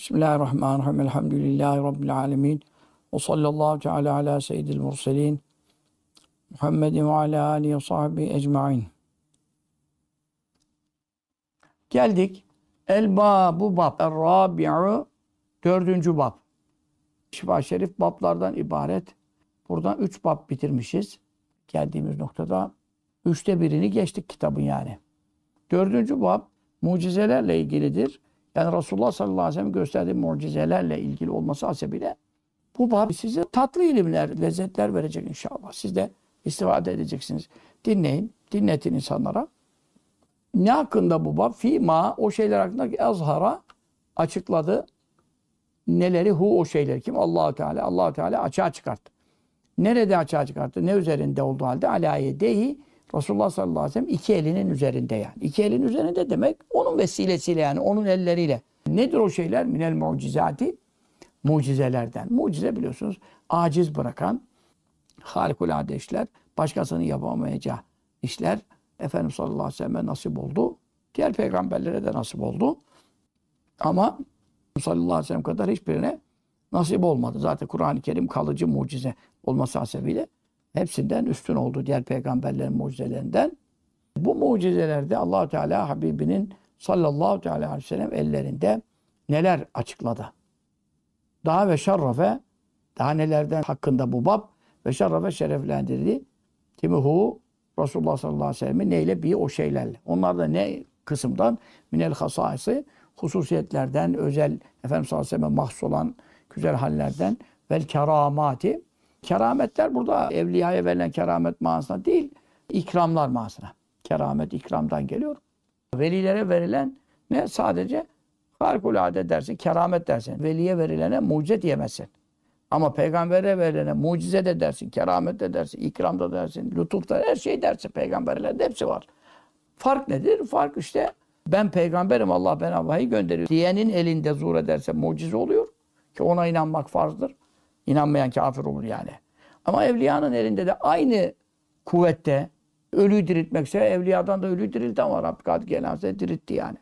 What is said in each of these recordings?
Bismillahirrahmanirrahim. Elhamdülillahi Rabbil alemin. Ve sallallahu teala ala seyyidil murselin. Muhammedin ve ala alihi ve sahbihi ecmain. Geldik. El babu bab. El rabi'u dördüncü bab. Şifa şerif bablardan ibaret. Buradan üç bab bitirmişiz. Geldiğimiz noktada üçte birini geçtik kitabın yani. Dördüncü bab mucizelerle ilgilidir. Yani Resulullah sallallahu aleyhi ve sellem gösterdiği mucizelerle ilgili olması hasebiyle bu bab size tatlı ilimler, lezzetler verecek inşallah. Siz de istifade edeceksiniz. Dinleyin, dinletin insanlara. Ne hakkında bu bab? Fima, o şeyler hakkında ki azhara açıkladı. Neleri hu o şeyler kim? Allahu Teala. Allahu Teala açığa çıkarttı. Nerede açığa çıkarttı? Ne üzerinde olduğu halde? Ala yedehi Resulullah sallallahu aleyhi ve sellem iki elinin üzerinde yani. İki elin üzerinde demek onun vesilesiyle yani onun elleriyle. Nedir o şeyler? Minel mucizati mucizelerden. Mucize biliyorsunuz aciz bırakan harikulade işler, başkasının yapamayacağı işler Efendimiz sallallahu aleyhi ve selleme nasip oldu. Diğer peygamberlere de nasip oldu. Ama sallallahu aleyhi ve sellem kadar hiçbirine nasip olmadı. Zaten Kur'an-ı Kerim kalıcı mucize olması hasebiyle hepsinden üstün oldu diğer peygamberlerin mucizelerinden. Bu mucizelerde allah Teala Habibinin sallallahu teala aleyhi ve sellem ellerinde neler açıkladı. Daha ve şarraf'e daha nelerden hakkında bu bab ve şarraf'e şereflendirdi. Kimihu Resulullah sallallahu aleyhi ve sellem'i neyle bir o şeylerle. Onlar da ne kısımdan? Minel hasaisi hususiyetlerden, özel Efendimiz sallallahu aleyhi ve sellem'e mahsus olan güzel hallerden vel keramati Kerametler burada evliyaya verilen keramet manasına değil, ikramlar manasına. Keramet ikramdan geliyor. Velilere verilen ne? Sadece harikulade dersin, keramet dersin. Veliye verilene mucize diyemezsin. Ama peygambere verilene mucize de dersin, keramet de dersin, ikram da dersin, lütuf da her şey dersin. Peygamberlerde hepsi var. Fark nedir? Fark işte ben peygamberim Allah bana vahiy gönderiyor diyenin elinde zuhur ederse mucize oluyor ki ona inanmak farzdır. İnanmayan kafir olur yani. Ama evliyanın elinde de aynı kuvvette ölü diriltmekse evliyadan da ölüyü dirilten var. Abdülkadir Geylani diritti yani.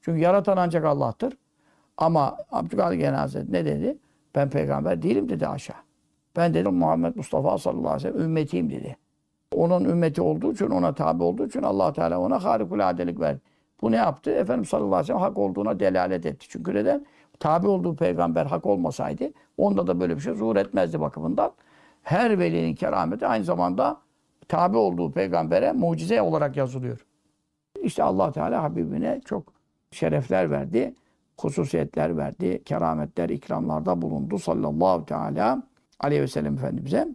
Çünkü yaratan ancak Allah'tır. Ama Abdülkadir Geylani ne dedi? Ben peygamber değilim dedi aşağı. Ben dedim Muhammed Mustafa sallallahu aleyhi ve sellem ümmetiyim dedi. Onun ümmeti olduğu için, ona tabi olduğu için allah Teala ona harikuladelik verdi. Bu ne yaptı? Efendim sallallahu aleyhi ve sellem hak olduğuna delalet etti. Çünkü neden? tabi olduğu peygamber hak olmasaydı onda da böyle bir şey zuhur etmezdi bakımından. Her velinin kerameti aynı zamanda tabi olduğu peygambere mucize olarak yazılıyor. İşte Allah Teala Habibine çok şerefler verdi, hususiyetler verdi, kerametler, ikramlarda bulundu sallallahu teala aleyhi ve sellem Efendimiz'e.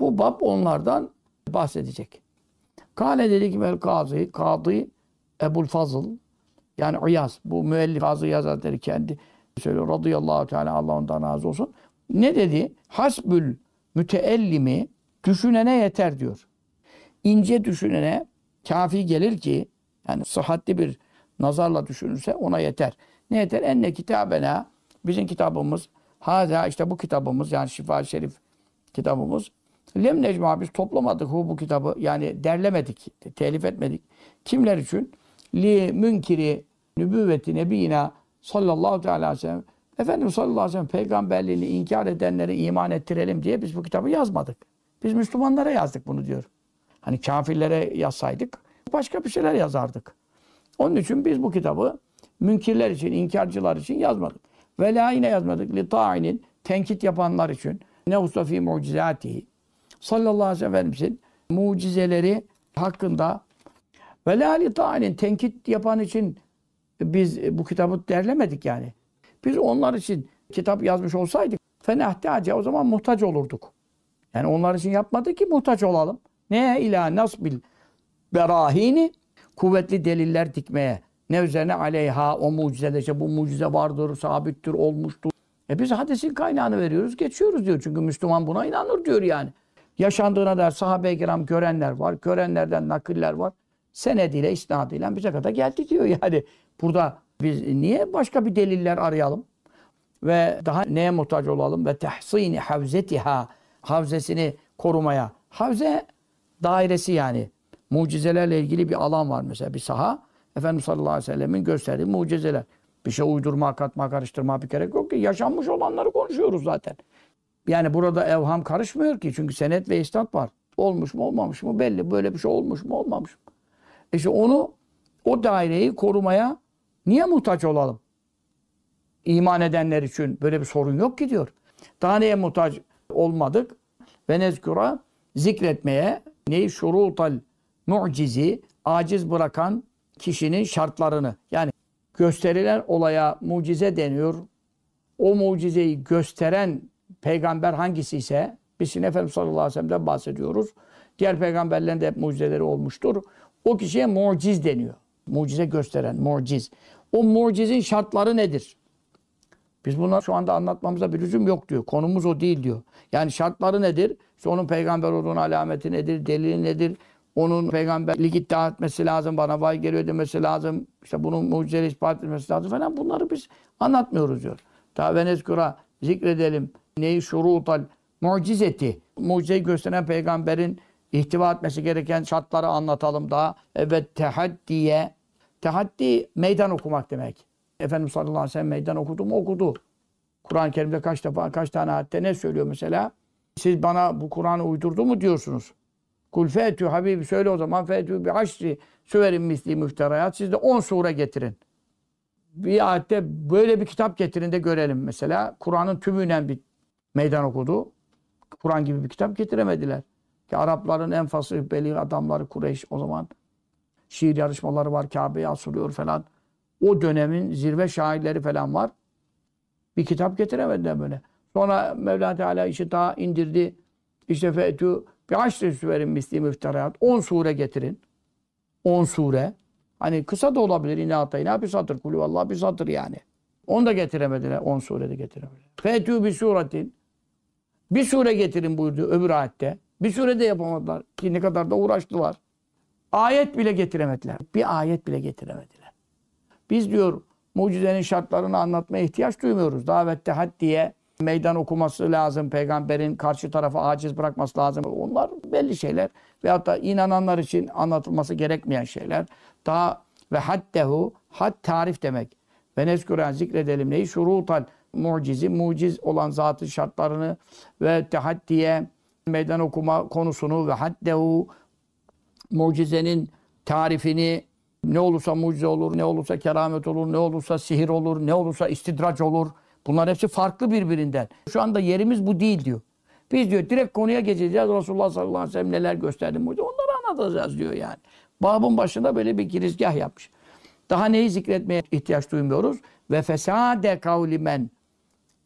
Bu bab onlardan bahsedecek. Kale dedi ki vel kazi, kadı Ebul Fazıl yani İyaz, bu müellif Fazıl İyaz Hazretleri kendi söylüyor. Radıyallahu Teala Allah ondan razı olsun. Ne dedi? Hasbül müteellimi düşünene yeter diyor. İnce düşünene kafi gelir ki yani sıhhatli bir nazarla düşünürse ona yeter. Ne yeter? Enne kitabena bizim kitabımız haza işte bu kitabımız yani Şifa Şerif kitabımız lem necma biz toplamadık hu bu kitabı yani derlemedik, telif etmedik. Kimler için? li münkiri nübüvveti nebiyina sallallahu teala aleyhi ve sellem. Efendimiz sallallahu aleyhi ve sellem peygamberliğini inkar edenleri iman ettirelim diye biz bu kitabı yazmadık. Biz Müslümanlara yazdık bunu diyor. Hani kafirlere yazsaydık başka bir şeyler yazardık. Onun için biz bu kitabı münkirler için, inkarcılar için yazmadık. Ve la yine yazmadık. Li ta'inin tenkit yapanlar için. Ne usta fi mucizatihi. Sallallahu aleyhi ve sellem'in mucizeleri hakkında ve la li ta'ilin tenkit yapan için biz bu kitabı derlemedik yani. Biz onlar için kitap yazmış olsaydık fenehtace o zaman muhtaç olurduk. Yani onlar için yapmadık ki muhtaç olalım. Ne ila nasbil berahini kuvvetli deliller dikmeye. Ne üzerine aleyha o mucizede işte bu mucize vardır, sabittir, olmuştur. E biz hadisin kaynağını veriyoruz, geçiyoruz diyor. Çünkü Müslüman buna inanır diyor yani. Yaşandığına der sahabe-i kiram görenler var, görenlerden nakiller var senediyle, isnadıyla bize kadar geldi diyor. Yani burada biz niye başka bir deliller arayalım? Ve daha neye muhtaç olalım? Ve tehsini havzetiha, havzesini korumaya. Havze dairesi yani. Mucizelerle ilgili bir alan var mesela bir saha. Efendimiz sallallahu aleyhi ve sellemin gösterdiği mucizeler. Bir şey uydurma, katma, karıştırma bir gerek yok ki. Yaşanmış olanları konuşuyoruz zaten. Yani burada evham karışmıyor ki. Çünkü senet ve istat var. Olmuş mu olmamış mı belli. Böyle bir şey olmuş mu olmamış mı. İşte onu, o daireyi korumaya niye muhtaç olalım? İman edenler için böyle bir sorun yok ki diyor. Daha neye muhtaç olmadık? Ve nezkura zikretmeye neyi şurutal mucizi aciz bırakan kişinin şartlarını yani gösterilen olaya mucize deniyor. O mucizeyi gösteren peygamber hangisi ise biz şimdi Efendimiz sallallahu aleyhi ve sellem'den bahsediyoruz. Diğer peygamberlerin de hep mucizeleri olmuştur. O kişiye muciz deniyor. Mucize gösteren, muciz. O mucizin şartları nedir? Biz bunu şu anda anlatmamıza bir lüzum yok diyor. Konumuz o değil diyor. Yani şartları nedir? İşte onun peygamber olduğunu alameti nedir? Delili nedir? Onun peygamberlik iddia etmesi lazım, bana vay geliyor demesi lazım. İşte bunun mucizeyle ispat etmesi lazım falan. Bunları biz anlatmıyoruz diyor. Ta ve nezkura zikredelim. Neyi şurutal mucizeti. Mucizeyi gösteren peygamberin ihtiva etmesi gereken şartları anlatalım daha. Evet tehaddiye. Tehaddi meydan okumak demek. Efendimiz sallallahu aleyhi ve sellem meydan okudu mu? Okudu. Kur'an-ı Kerim'de kaç defa, kaç tane ayette ne söylüyor mesela? Siz bana bu Kur'an'ı uydurdu mu diyorsunuz? Kul fetü habibi söyle o zaman fetü bi haşri süverin misli müfterayat. Siz de on sure getirin. Bir ayette böyle bir kitap getirin de görelim mesela. Kur'an'ın tümüyle bir meydan okudu. Kur'an gibi bir kitap getiremediler. Ki Arapların en fasih belir adamları Kureyş o zaman. Şiir yarışmaları var, Kabe'ye asılıyor falan. O dönemin zirve şairleri falan var. Bir kitap getiremediler böyle. Sonra Mevla Teala işi daha indirdi. İşte fe'tü bir aşre süverin misli müfteriyat. 10 sure getirin. 10 sure. Hani kısa da olabilir inata ina bir satır. Kulü vallahi bir satır yani. Onu da getiremediler. 10 de getiremediler. Fe'tü bir suretin. Bir sure getirin buyurdu öbür ayette. Bir sürede yapamadılar ki ne kadar da uğraştılar. Ayet bile getiremediler. Bir ayet bile getiremediler. Biz diyor mucizenin şartlarını anlatmaya ihtiyaç duymuyoruz. Davette had diye meydan okuması lazım. Peygamberin karşı tarafı aciz bırakması lazım. Onlar belli şeyler. Veyahut da inananlar için anlatılması gerekmeyen şeyler. Daha ve haddehu, had tarif demek. Ve nezküren zikredelim neyi? Şurutal mucizi, muciz olan zatın şartlarını ve tehaddiye meydan okuma konusunu ve haddehu mucizenin tarifini ne olursa mucize olur, ne olursa keramet olur, ne olursa sihir olur, ne olursa istidraç olur. Bunlar hepsi farklı birbirinden. Şu anda yerimiz bu değil diyor. Biz diyor direkt konuya geçeceğiz. Resulullah sallallahu aleyhi ve sellem neler gösterdi mucize. Onları anlatacağız diyor yani. Babın başında böyle bir girizgah yapmış. Daha neyi zikretmeye ihtiyaç duymuyoruz? Ve fesade kavlimen.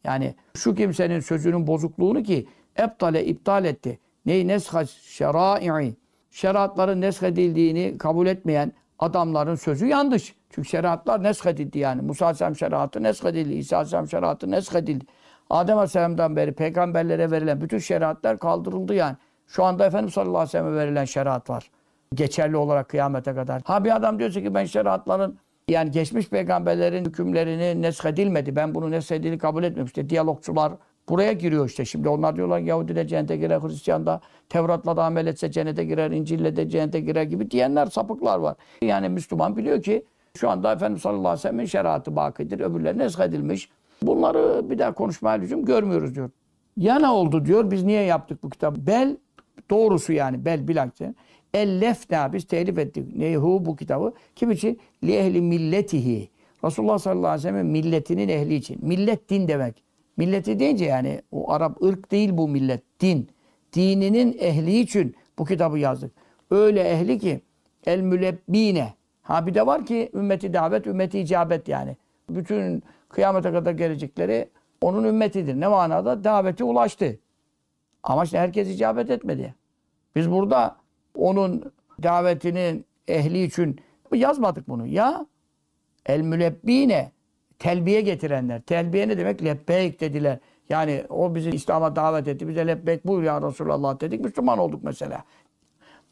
Yani şu kimsenin sözünün bozukluğunu ki eptale iptal etti. Neyi nesha şerai şeriatların neshedildiğini kabul etmeyen adamların sözü yanlış. Çünkü şeriatlar neshedildi yani. Musa Aleyhisselam şeriatı neshedildi. İsa Aleyhisselam şeriatı neshedildi. Adem Aleyhisselam'dan beri peygamberlere verilen bütün şeriatlar kaldırıldı yani. Şu anda Efendimiz sallallahu aleyhi ve sellem'e verilen şeriat var. Geçerli olarak kıyamete kadar. Ha bir adam diyorsa ki ben şeriatların yani geçmiş peygamberlerin hükümlerini neshedilmedi. Ben bunu neshedildiğini kabul etmiyorum. İşte diyalogçular, Buraya giriyor işte. Şimdi onlar diyorlar Yahudi de cennete girer, Hristiyan da Tevrat'la da amel etse cennete girer, İncil'le de cennete girer gibi diyenler, sapıklar var. Yani Müslüman biliyor ki şu anda Efendimiz sallallahu aleyhi ve sellem'in şeriatı bakidir, öbürleri neshedilmiş. Bunları bir daha konuşmaya lüzum görmüyoruz diyor. Ya ne oldu diyor, biz niye yaptık bu kitabı? Bel, doğrusu yani bel Ellef ne? biz telif ettik. Neyhu bu kitabı. Kim için? Li ehli milletihi. Resulullah sallallahu aleyhi ve sellemin milletinin ehli için. Millet din demek. Milleti deyince yani o Arap ırk değil bu millet. Din. Dininin ehli için bu kitabı yazdık. Öyle ehli ki el mülebbine. Ha bir de var ki ümmeti davet, ümmeti icabet yani. Bütün kıyamete kadar gelecekleri onun ümmetidir. Ne manada? Daveti ulaştı. Ama işte herkes icabet etmedi. Biz burada onun davetinin ehli için yazmadık bunu. Ya el mülebbine telbiye getirenler. Telbiye ne demek? Lebbeyk dediler. Yani o bizi İslam'a davet etti. Bize lebbeyk buyur ya Resulallah dedik. Müslüman olduk mesela.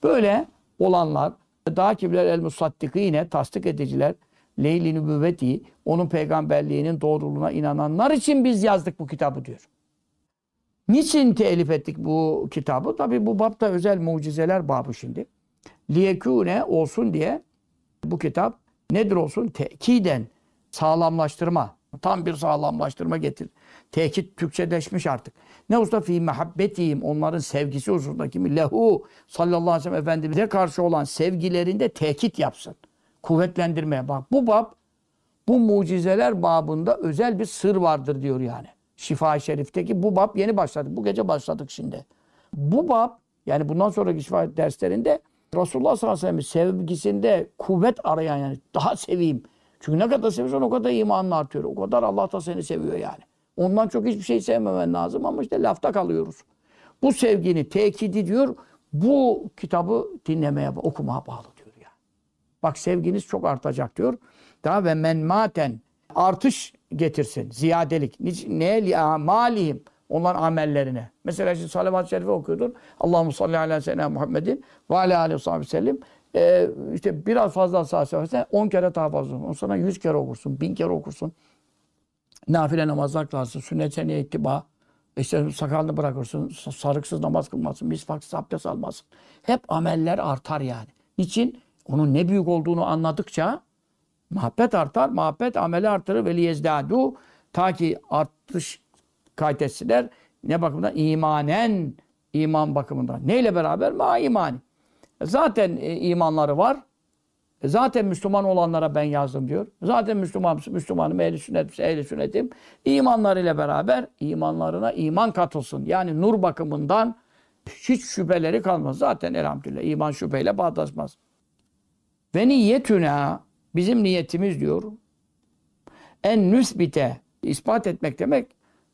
Böyle olanlar daha kimler el musaddikine tasdik ediciler Leyli nübüvveti onun peygamberliğinin doğruluğuna inananlar için biz yazdık bu kitabı diyor. Niçin telif ettik bu kitabı? Tabi bu babda özel mucizeler babı şimdi. Liyekune olsun diye bu kitap nedir olsun? Tekiden sağlamlaştırma. Tam bir sağlamlaştırma getir. Tekit Türkçeleşmiş artık. Ne usta fi mehabbetihim onların sevgisi huzurundaki mi? Lehu sallallahu aleyhi ve sellem Efendimiz'e karşı olan sevgilerinde tekit yapsın. Kuvvetlendirmeye bak. Bu bab bu mucizeler babında özel bir sır vardır diyor yani. şifa Şerif'teki bu bab yeni başladı. Bu gece başladık şimdi. Bu bab yani bundan sonraki şifa derslerinde Resulullah sallallahu aleyhi ve sellem sevgisinde kuvvet arayan yani daha seveyim, çünkü ne kadar seviyorsan o kadar imanın artıyor. O kadar Allah da seni seviyor yani. Ondan çok hiçbir şey sevmemen lazım ama işte lafta kalıyoruz. Bu sevgini tekidi diyor, bu kitabı dinlemeye, okumaya bağlı diyor yani. Bak sevginiz çok artacak diyor. Daha ve men menmaten artış getirsin, ziyadelik. Ne li malihim onların amellerine. Mesela şimdi salavat-ı şerife okuyordun. Allahu salli ala seyyidina Muhammedin ve ala aleyhi ve sellem e, işte biraz fazla saat seversen 10 kere daha fazla okursun. Sonra 100 kere okursun, 1000 kere okursun. Nafile namazlar kılarsın, sünnet seneye ittiba. İşte sakalını bırakırsın, sarıksız namaz kılmazsın, misfaksız abdest almazsın. Hep ameller artar yani. Niçin? Onun ne büyük olduğunu anladıkça muhabbet artar, muhabbet ameli artırır ve liyezdadu ta ki artış kaydetsinler. Ne bakımdan? İmanen, iman bakımından. Neyle beraber? Ma imani. Zaten e, imanları var. E, zaten Müslüman olanlara ben yazdım diyor. Zaten Müslüman, Müslümanım, ehli sünnet, ehli sünnetim. İmanlarıyla beraber imanlarına iman katılsın. Yani nur bakımından hiç şüpheleri kalmaz. Zaten elhamdülillah iman şüpheyle bağdaşmaz. Ve niyetüne bizim niyetimiz diyor. En nüsbite ispat etmek demek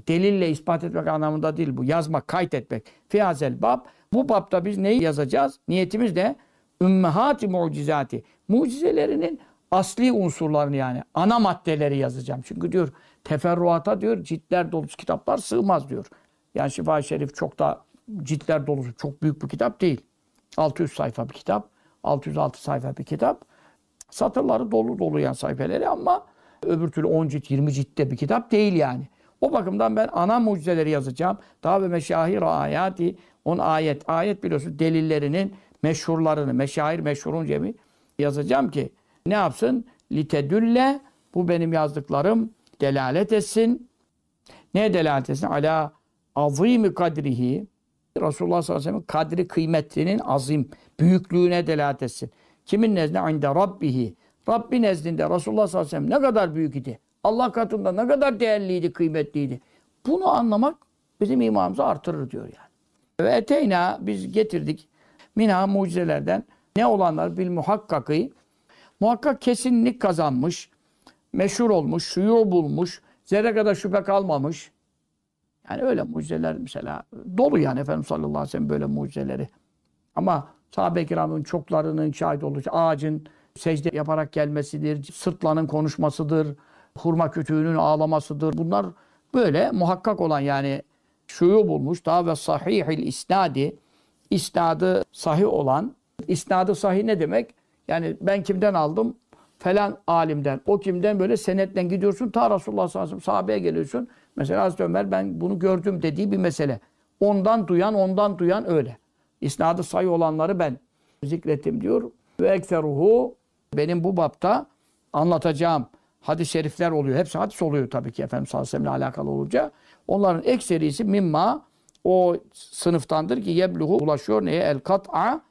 delille ispat etmek anlamında değil bu. Yazmak, kayıt etmek. Fiyazel bab bu bapta biz neyi yazacağız? Niyetimiz de ümmehati mucizati. Mucizelerinin asli unsurlarını yani ana maddeleri yazacağım. Çünkü diyor teferruata diyor ciltler dolusu kitaplar sığmaz diyor. Yani şifa Şerif çok da ciltler dolusu çok büyük bir kitap değil. 600 sayfa bir kitap. 606 sayfa bir kitap. Satırları dolu dolu yani sayfeleri ama öbür türlü 10 cilt, 20 ciltte bir kitap değil yani. O bakımdan ben ana mucizeleri yazacağım. Daha ve meşahir ayati on ayet. Ayet biliyorsun delillerinin meşhurlarını, meşahir meşhurun cemi yazacağım ki ne yapsın? Litedülle bu benim yazdıklarım delalet etsin. Ne delalet etsin? Ala azimi kadrihi Resulullah sallallahu aleyhi ve sellem'in kadri kıymetinin azim, büyüklüğüne delalet etsin. Kimin nezdinde? Inde Rabbihi. Rabbi nezdinde Resulullah sallallahu aleyhi ve sellem ne kadar büyük idi. Allah katında ne kadar değerliydi, kıymetliydi. Bunu anlamak bizim imanımızı artırır diyor yani. Ve eteyna biz getirdik Mina mucizelerden ne olanlar bil muhakkakı muhakkak kesinlik kazanmış, meşhur olmuş, suyu bulmuş, zerre kadar şüphe kalmamış. Yani öyle mucizeler mesela dolu yani Efendimiz sallallahu aleyhi ve sellem böyle mucizeleri. Ama sahabe kiramın çoklarının şahit olduğu ağacın secde yaparak gelmesidir, sırtlanın konuşmasıdır, hurma kütüğünün ağlamasıdır. Bunlar böyle muhakkak olan yani şuyu bulmuş. Daha ve sahihil isnadi isnadı sahih olan. İsnadı sahih ne demek? Yani ben kimden aldım? Falan alimden. O kimden böyle senetten gidiyorsun ta Resulullah sallallahu aleyhi ve sellem sahabeye geliyorsun. Mesela Hazreti Ömer ben bunu gördüm dediği bir mesele. Ondan duyan, ondan duyan öyle. İsnadı sayı olanları ben zikrettim diyor. Ve ekseruhu benim bu bapta anlatacağım hadis şerifler oluyor. Hepsi hadis oluyor tabii ki Efendimiz sallallahu aleyhi ve alakalı olunca. Onların ekserisi mimma o sınıftandır ki yebluhu ulaşıyor neye? El kat'a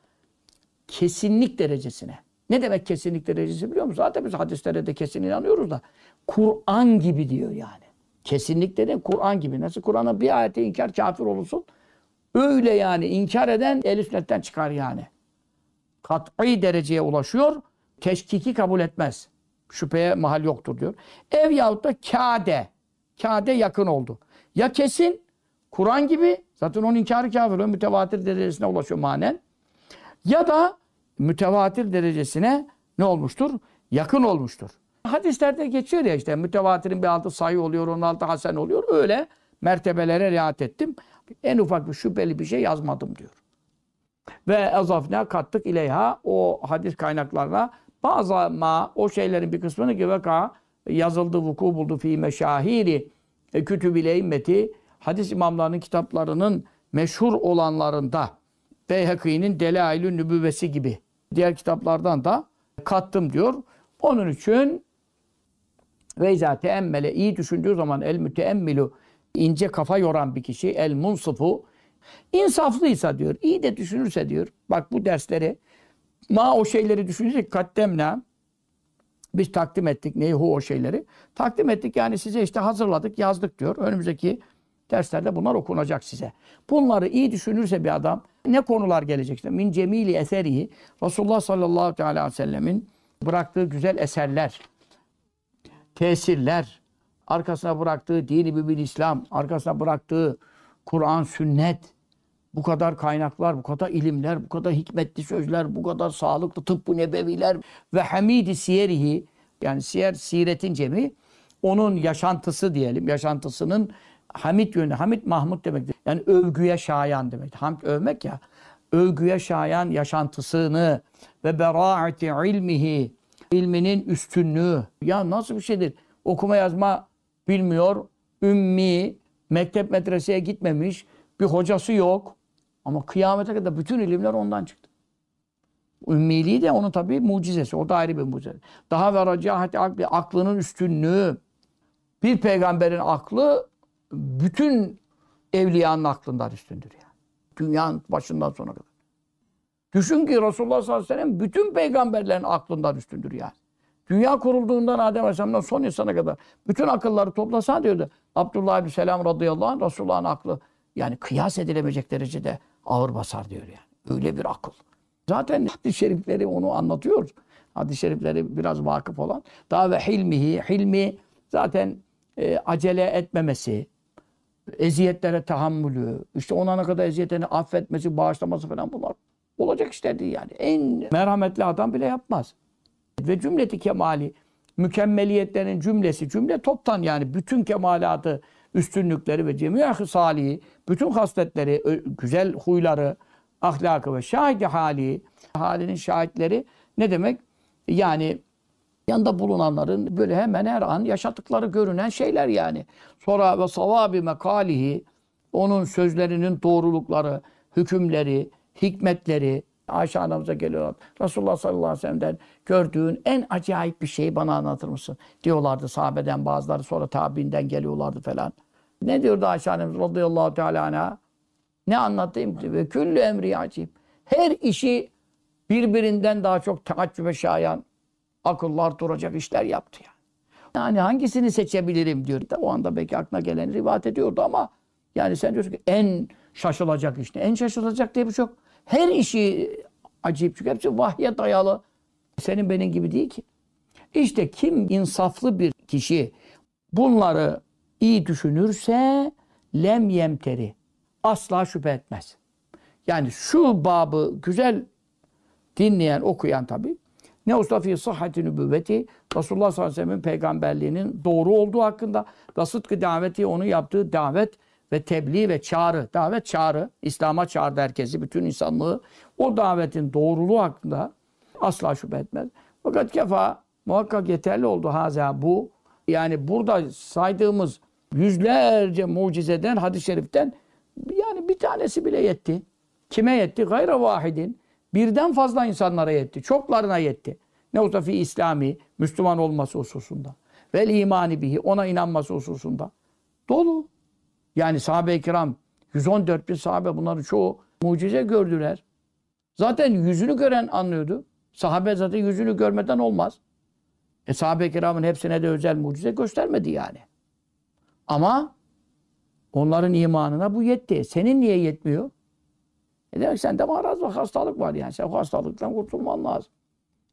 kesinlik derecesine. Ne demek kesinlik derecesi biliyor musun? Zaten biz hadislere de kesin inanıyoruz da. Kur'an gibi diyor yani. Kesinlik dedi Kur'an gibi. Nasıl Kur'an'ın bir ayeti inkar kafir olursun. Öyle yani inkar eden el sünnetten çıkar yani. Kat'i dereceye ulaşıyor. Teşkiki kabul etmez. Şüpheye mahal yoktur diyor. Ev yahut da kade. Kade yakın oldu. Ya kesin Kur'an gibi zaten onun inkarı kafir o mütevatir derecesine ulaşıyor manen. Ya da mütevatir derecesine ne olmuştur? Yakın olmuştur. Hadislerde geçiyor ya işte mütevatirin bir altı sayı oluyor, onun altı hasen oluyor. Öyle mertebelere riayet ettim. En ufak bir şüpheli bir şey yazmadım diyor. Ve azafne kattık ileyha o hadis kaynaklarına bazı ma o şeylerin bir kısmını ki veka yazıldı, vuku buldu fi meşahiri e, kütübile immeti hadis imamlarının kitaplarının meşhur olanlarında Beyhaki'nin Delailü Nübüvvesi gibi diğer kitaplardan da kattım diyor. Onun için ve izâ teemmele iyi düşündüğü zaman el müteemmilu ince kafa yoran bir kişi el munsufu insaflıysa diyor, iyi de düşünürse diyor. Bak bu dersleri Ma o şeyleri düşünecek kaddemna. Biz takdim ettik neyi hu o şeyleri. Takdim ettik yani size işte hazırladık yazdık diyor. Önümüzdeki derslerde bunlar okunacak size. Bunları iyi düşünürse bir adam ne konular gelecek? İşte, min cemili eseri, Resulullah sallallahu aleyhi ve sellemin bıraktığı güzel eserler, tesirler, arkasına bıraktığı dini bir İslam, arkasına bıraktığı Kur'an, sünnet, bu kadar kaynaklar, bu kadar ilimler, bu kadar hikmetli sözler, bu kadar sağlıklı tıbbı nebeviler ve hamidi siyerihi yani siyer siretin cemi onun yaşantısı diyelim. Yaşantısının hamid yönü. Hamid Mahmud demektir. Yani övgüye şayan demek. Hamd övmek ya. Övgüye şayan yaşantısını ve beraati ilmihi ilminin üstünlüğü. Ya nasıl bir şeydir? Okuma yazma bilmiyor. Ümmi, mektep medreseye gitmemiş. Bir hocası yok. Ama kıyamete kadar bütün ilimler ondan çıktı. Ümmiliği de onun tabii mucizesi. O da ayrı bir mucize. Daha ve racahati akli, aklının üstünlüğü. Bir peygamberin aklı bütün evliyanın aklından üstündür yani. Dünyanın başından sona kadar. Düşün ki Resulullah sallallahu aleyhi ve sellem bütün peygamberlerin aklından üstündür yani. Dünya kurulduğundan Adem Aleyhisselam'dan son insana kadar bütün akılları toplasa diyordu. Abdullah bin Selam radıyallahu anh Resulullah'ın aklı yani kıyas edilemeyecek derecede ağır basar diyor yani. Öyle bir akıl. Zaten hadis-i şerifleri onu anlatıyor. Hadis-i şerifleri biraz vakıf olan. Daha ve hilmihi, hilmi zaten e, acele etmemesi, eziyetlere tahammülü, işte ona ne kadar eziyetlerini affetmesi, bağışlaması falan bunlar olacak işlerdi yani. En merhametli adam bile yapmaz. Ve cümleti kemali, mükemmeliyetlerin cümlesi, cümle toptan yani bütün kemalatı üstünlükleri ve cemiyahı salihi, bütün hasletleri, güzel huyları, ahlakı ve şahidi hali, halinin şahitleri ne demek? Yani yanında bulunanların böyle hemen her an yaşadıkları görünen şeyler yani. Sonra ve savabi mekalihi, onun sözlerinin doğrulukları, hükümleri, hikmetleri, Ayşe anamıza geliyorlar. Resulullah sallallahu aleyhi ve sellem'den gördüğün en acayip bir şeyi bana anlatır mısın? Diyorlardı sahabeden bazıları sonra tabiinden geliyorlardı falan. Ne diyordu Ayşe annemiz radıyallahu teala ana? Ne anlatayım? ki Ve küllü emri acib. Her işi birbirinden daha çok taaccübe şayan akıllar duracak işler yaptı yani. Yani hangisini seçebilirim diyor. O anda belki aklına gelen rivayet ediyordu ama yani sen diyorsun ki en şaşılacak iş ne? En şaşılacak diye bir şey Her işi acayip çünkü hepsi vahye dayalı. Senin benim gibi değil ki. İşte kim insaflı bir kişi bunları iyi düşünürse lem yemteri. Asla şüphe etmez. Yani şu babı güzel dinleyen, okuyan tabi. Ne usta fi sıhhati nübüvveti Resulullah sallallahu aleyhi ve sellem'in peygamberliğinin doğru olduğu hakkında ve sıdkı daveti onun yaptığı davet ve tebliğ ve çağrı, davet çağrı, İslam'a çağırdı herkesi, bütün insanlığı. O davetin doğruluğu hakkında asla şüphe etmez. Fakat kefa muhakkak yeterli oldu haza bu. Yani burada saydığımız Yüzlerce mucizeden, hadis-i şeriften yani bir tanesi bile yetti. Kime yetti? Gayra vahidin. Birden fazla insanlara yetti. Çoklarına yetti. Ne olsa fi İslami, Müslüman olması hususunda. Vel imani bihi, ona inanması hususunda. Dolu. Yani sahabe-i kiram, 114 bin sahabe bunları çoğu mucize gördüler. Zaten yüzünü gören anlıyordu. Sahabe zaten yüzünü görmeden olmaz. E sahabe-i kiramın hepsine de özel mucize göstermedi yani. Ama onların imanına bu yetti. Senin niye yetmiyor? E demek sende maraz ve hastalık var yani. Sen hastalıktan kurtulman lazım.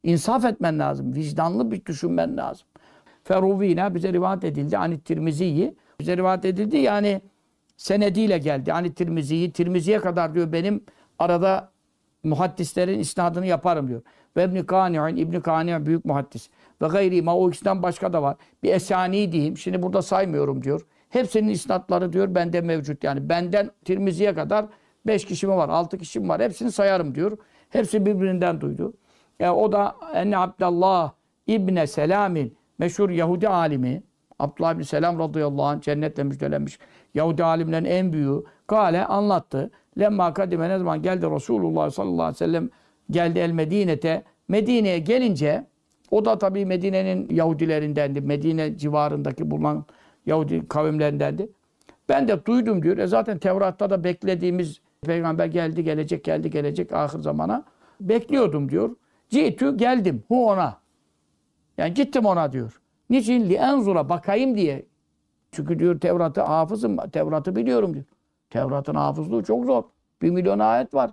İnsaf etmen lazım. Vicdanlı bir düşünmen lazım. Feruvina bize rivayet edildi. Hani Tirmizi'yi bize rivayet edildi. Yani senediyle geldi. Hani Tirmizi'yi Tirmizi'ye kadar diyor benim arada muhaddislerin isnadını yaparım diyor. Ve İbn Kani'in İbn Kani büyük muhaddis ve gayri ma o ikisinden başka da var. Bir esani diyeyim. Şimdi burada saymıyorum diyor. Hepsinin isnatları diyor bende mevcut. Yani benden Tirmizi'ye kadar beş kişi mi var, altı kişi mi var? Hepsini sayarım diyor. Hepsi birbirinden duydu. E, o da Enne Abdallah İbne Selam'in meşhur Yahudi alimi Abdullah bin Selam radıyallahu anh cennetle müjdelenmiş Yahudi alimlerin en büyüğü Kale anlattı. Lemma kadime ne zaman geldi Resulullah sallallahu aleyhi ve sellem geldi el Medine'te. Medine'ye gelince o da tabii Medine'nin Yahudilerindendi. Medine civarındaki bulunan Yahudi kavimlerindendi. Ben de duydum diyor. E zaten Tevrat'ta da beklediğimiz peygamber geldi gelecek geldi gelecek ahir zamana. Bekliyordum diyor. Citü geldim hu ona. Yani gittim ona diyor. Niçin? Li enzura bakayım diye. Çünkü diyor Tevrat'ı hafızım. Tevrat'ı biliyorum diyor. Tevrat'ın hafızlığı çok zor. Bir milyon ayet var.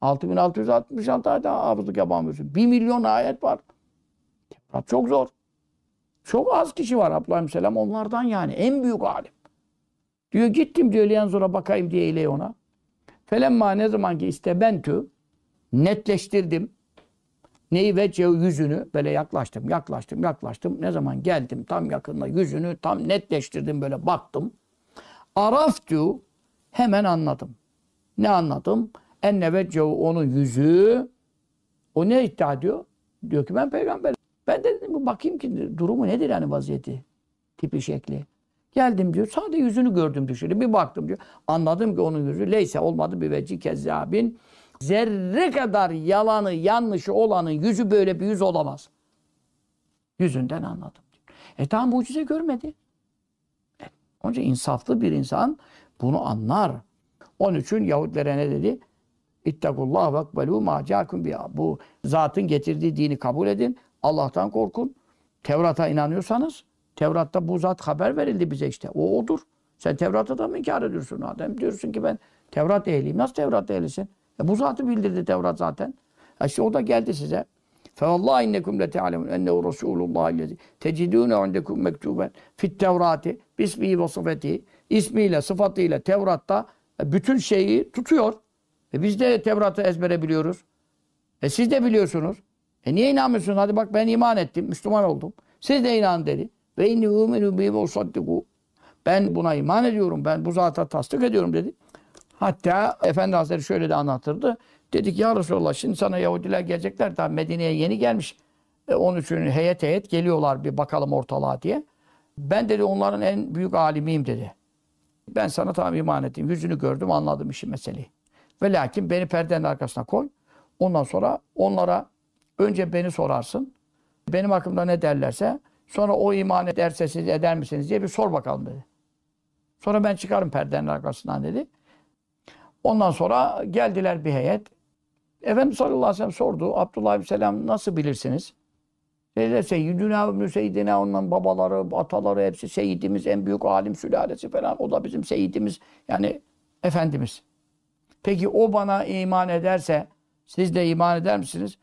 6666 ayet hafızlık yapamıyorsun. Bir milyon ayet var. Ya çok zor. Çok az kişi var Abdullah Selam onlardan yani. En büyük alim. Diyor gittim diyor Lianzur'a bakayım diye ile ona. Felemma ne zaman ki istebentü netleştirdim. Neyi ve yüzünü böyle yaklaştım, yaklaştım, yaklaştım. Ne zaman geldim tam yakında yüzünü tam netleştirdim böyle baktım. Araftu hemen anladım. Ne anladım? Enne ve onun yüzü o ne iddia ediyor? Diyor ki ben peygamber. Ben de dedim bakayım ki durumu nedir yani vaziyeti, tipi, şekli. Geldim diyor. Sadece yüzünü gördüm düşürdü. Bir baktım diyor. Anladım ki onun yüzü leyse olmadı bir veci kezzabin. Zerre kadar yalanı, yanlışı olanın yüzü böyle bir yüz olamaz. Yüzünden anladım diyor. E tamam mucize görmedi. E, onun için insaflı bir insan bunu anlar. Onun için Yahudilere ne dedi? İttakullah ve ekbelû mâ Bu zatın getirdiği dini kabul edin. Allah'tan korkun. Tevrat'a inanıyorsanız Tevrat'ta bu zat haber verildi bize işte. O odur. Sen Tevrat'ı da mı inkar ediyorsun Adam? Diyorsun ki ben Tevrat ehliyim. Nasıl Tevrat ehlisin? E bu zatı bildirdi Tevrat zaten. E işte o da geldi size. فَوَاللّٰهِ اِنَّكُمْ لَتَعْلَمُونَ اَنَّهُ رَسُولُ اللّٰهِ الَّذ۪ي تَجِدُونَ عِنْدَكُمْ مَكْتُوبًا فِي التَّوْرَاتِ بِاسْمِهِ وَصِفَتِهِ ismiyle, sıfatıyla Tevrat'ta e, bütün şeyi tutuyor. E biz de Tevrat'ı ezbere biliyoruz. E siz de biliyorsunuz. E niye inanmıyorsun? Hadi bak ben iman ettim, Müslüman oldum. Siz de inan dedi. Ve inni uminu bi Ben buna iman ediyorum. Ben bu zata tasdik ediyorum dedi. Hatta Efendi Hazretleri şöyle de anlatırdı. Dedik ya Resulallah şimdi sana Yahudiler gelecekler daha Medine'ye yeni gelmiş. E, onun için heyet heyet geliyorlar bir bakalım ortalığa diye. Ben dedi onların en büyük alimiyim dedi. Ben sana tamam iman ettim. Yüzünü gördüm anladım işi meseleyi. Ve lakin beni perdenin arkasına koy. Ondan sonra onlara Önce beni sorarsın. Benim hakkımda ne derlerse sonra o iman ederse siz eder misiniz diye bir sor bakalım dedi. Sonra ben çıkarım perdenin arkasından dedi. Ondan sonra geldiler bir heyet. Efendim sallallahu aleyhi ve sellem sordu. Abdullah bin Selam nasıl bilirsiniz? Dediler Seyyidina İbn Seyyidina onların babaları, ataları hepsi Seyyidimiz, en büyük alim sülalesi falan. O da bizim Seyyidimiz yani Efendimiz. Peki o bana iman ederse siz de iman eder misiniz?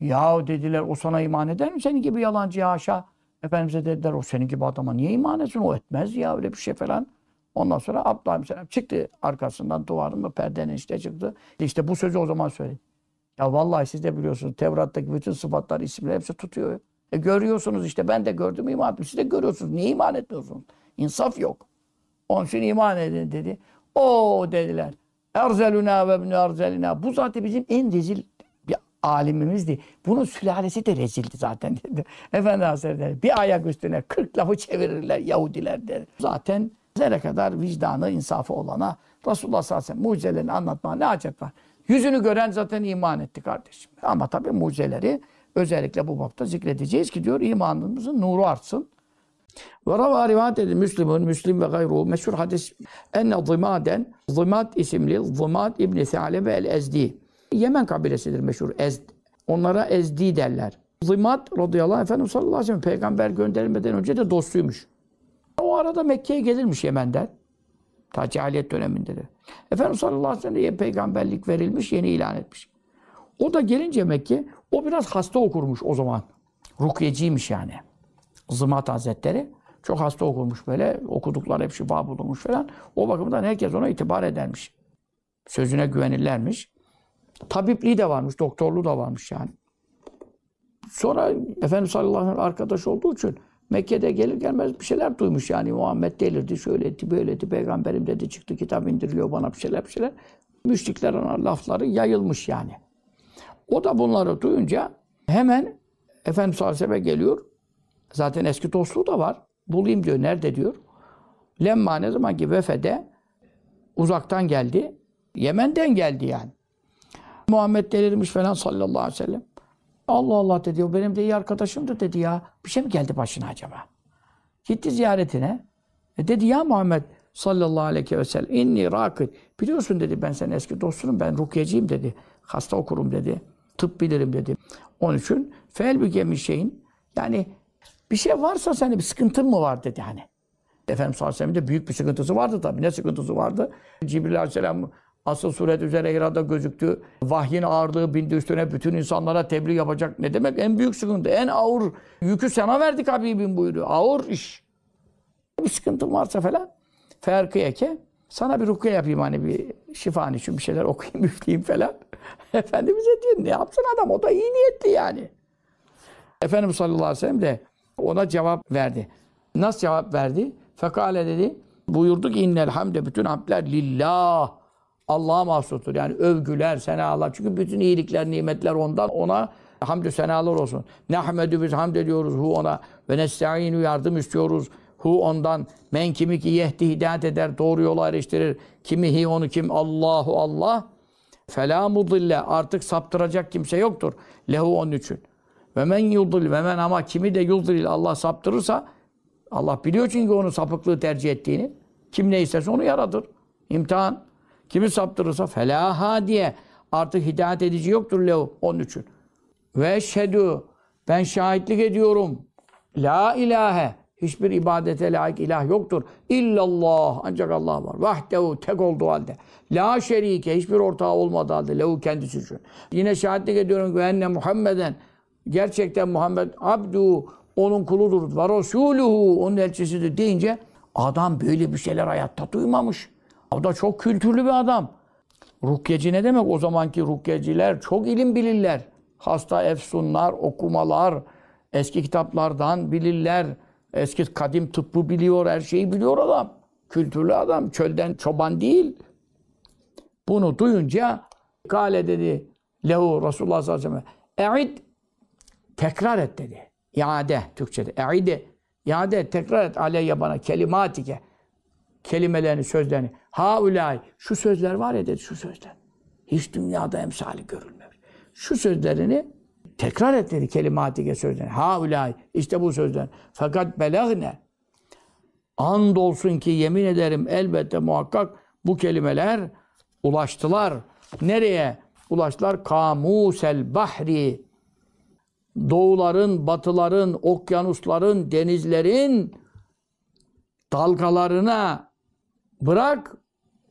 Ya dediler o sana iman eder mi? Senin gibi yalancı haşa. Efendimiz'e dediler o senin gibi adama niye iman etsin? O etmez ya öyle bir şey falan. Ondan sonra Abdullah Aleyhisselam çıktı arkasından duvarın mı perdenin işte çıktı. İşte bu sözü o zaman söyledi. Ya vallahi siz de biliyorsunuz Tevrat'taki bütün sıfatlar, isimler hepsi tutuyor. E görüyorsunuz işte ben de gördüm iman ettim. Siz de görüyorsunuz. Niye iman etmiyorsunuz? İnsaf yok. Onun için iman edin dedi. O dediler. Erzelüna ve ibn erzelina. Bu zaten bizim en rezil alimimizdi. Bunun sülalesi de rezildi zaten dedi. Efendi Hazretleri bir ayak üstüne kırk lafı çevirirler Yahudiler dedi. Zaten zerre kadar vicdanı, insafı olana Resulullah sallallahu aleyhi ve sellem mucizelerini anlatmaya ne acet var? Yüzünü gören zaten iman etti kardeşim. Ama tabii mucizeleri özellikle bu bapta zikredeceğiz ki diyor imanımızın nuru artsın. Ve rava rivayet edin Müslüm'ün, Müslim ve gayru meşhur hadis enne zimaden, zimat isimli zimat İbni Sa'lebe el-Ezdi Yemen kabilesidir meşhur. Ez, onlara Ezdi derler. Zimat radıyallahu anh, Efendimiz sallallahu aleyhi ve sellem peygamber gönderilmeden önce de dostuymuş. O arada Mekke'ye gelirmiş Yemen'den. Ta cahiliyet döneminde de. Efendimiz sallallahu aleyhi ve sellem peygamberlik verilmiş, yeni ilan etmiş. O da gelince Mekke, o biraz hasta okurmuş o zaman. Rukyeciymiş yani. Zımat Hazretleri. Çok hasta okurmuş böyle. Okudukları hep şifa bulunmuş falan. O bakımdan herkes ona itibar edermiş. Sözüne güvenirlermiş. Tabipliği de varmış, doktorluğu da varmış yani. Sonra Efendimiz sallallahu aleyhi ve sellem arkadaş olduğu için Mekke'de gelir gelmez bir şeyler duymuş yani. Muhammed delirdi, şöyle etti, böyle etti, peygamberim dedi, çıktı, kitap indiriliyor bana bir şeyler bir şeyler. Müşrikler ona lafları yayılmış yani. O da bunları duyunca hemen Efendimiz sallallahu aleyhi ve sellem geliyor. Zaten eski dostluğu da var. Bulayım diyor, nerede diyor. Lemma ne zaman ki Vefe'de uzaktan geldi. Yemen'den geldi yani. Muhammed delirmiş falan sallallahu aleyhi ve sellem. Allah Allah dedi. O benim de iyi arkadaşımdı dedi ya. Bir şey mi geldi başına acaba? Gitti ziyaretine. E dedi ya Muhammed sallallahu aleyhi ve sellem inni rakit. Biliyorsun dedi ben senin eski dostunum ben rukiyeciyim dedi. Hasta okurum dedi. Tıp bilirim dedi. Onun için fel bir şeyin yani bir şey varsa senin bir sıkıntın mı var dedi hani. Efendim sallallahu aleyhi ve sellem'de büyük bir sıkıntısı vardı tabii. Ne sıkıntısı vardı? Cibril aleyhisselam asıl suret üzere irada gözüktü. Vahyin ağırlığı bindi üstüne bütün insanlara tebliğ yapacak. Ne demek? En büyük sıkıntı. En ağır yükü sana verdik Habibim buyuruyor. Ağır iş. Bir sıkıntın varsa falan. Ferkıyeke. Sana bir rukiye yapayım hani bir şifan için bir şeyler okuyayım, üfleyeyim falan. Efendimiz'e diyor ne yapsın adam? O da iyi niyetli yani. Efendimiz sallallahu aleyhi ve sellem de ona cevap verdi. Nasıl cevap verdi? Fekale dedi. Buyurdu ki innel hamde bütün hamdler lillah. Allah'a mahsustur. Yani övgüler, senalar. Çünkü bütün iyilikler, nimetler ondan ona hamdü senalar olsun. Nehmedü biz hamd ediyoruz hu ona ve nestainu yardım istiyoruz hu ondan. Men kimi ki yehdi hidayet eder, doğru yola eriştirir. Kimi hi onu kim? Allahu Allah. Fela mudille artık saptıracak kimse yoktur. Lehu onun için. Ve men yudil ve men ama kimi de yudil Allah saptırırsa Allah biliyor çünkü onun sapıklığı tercih ettiğini. Kim ne isterse onu yaradır. İmtihan. Kimi saptırırsa felaha diye artık hidayet edici yoktur lehu onun için. Ve eşhedü ben şahitlik ediyorum. La ilahe hiçbir ibadete layık ilah yoktur. İllallah ancak Allah var. Vahdehu tek olduğu halde. La şerike hiçbir ortağı olmadığı halde. Lehu kendisi için. Yine şahitlik ediyorum ve enne Muhammeden gerçekten Muhammed abdu onun kuludur. Ve Resuluhu onun elçisidir deyince adam böyle bir şeyler hayatta duymamış. O da çok kültürlü bir adam. Rukyeci ne demek? O zamanki rukyeciler çok ilim bilirler. Hasta efsunlar, okumalar, eski kitaplardan bilirler. Eski kadim tıbbı biliyor, her şeyi biliyor adam. Kültürlü adam, çölden çoban değil. Bunu duyunca Kale dedi lehu Resulullah sallallahu aleyhi ve sellem E'id tekrar et dedi. İade Türkçe'de. E'ide. İade tekrar et aleyye bana kelimatike kelimelerini, sözlerini. Ha ulay. Şu sözler var ya dedi, şu sözler. Hiç dünyada emsali görülmemiş. Şu sözlerini tekrar et dedi kelimatike sözlerini. Ha ulay. İşte bu sözler. Fakat ne And olsun ki yemin ederim elbette muhakkak bu kelimeler ulaştılar. Nereye? Ulaştılar kamusel bahri. Doğuların, batıların, okyanusların, denizlerin dalgalarına Bırak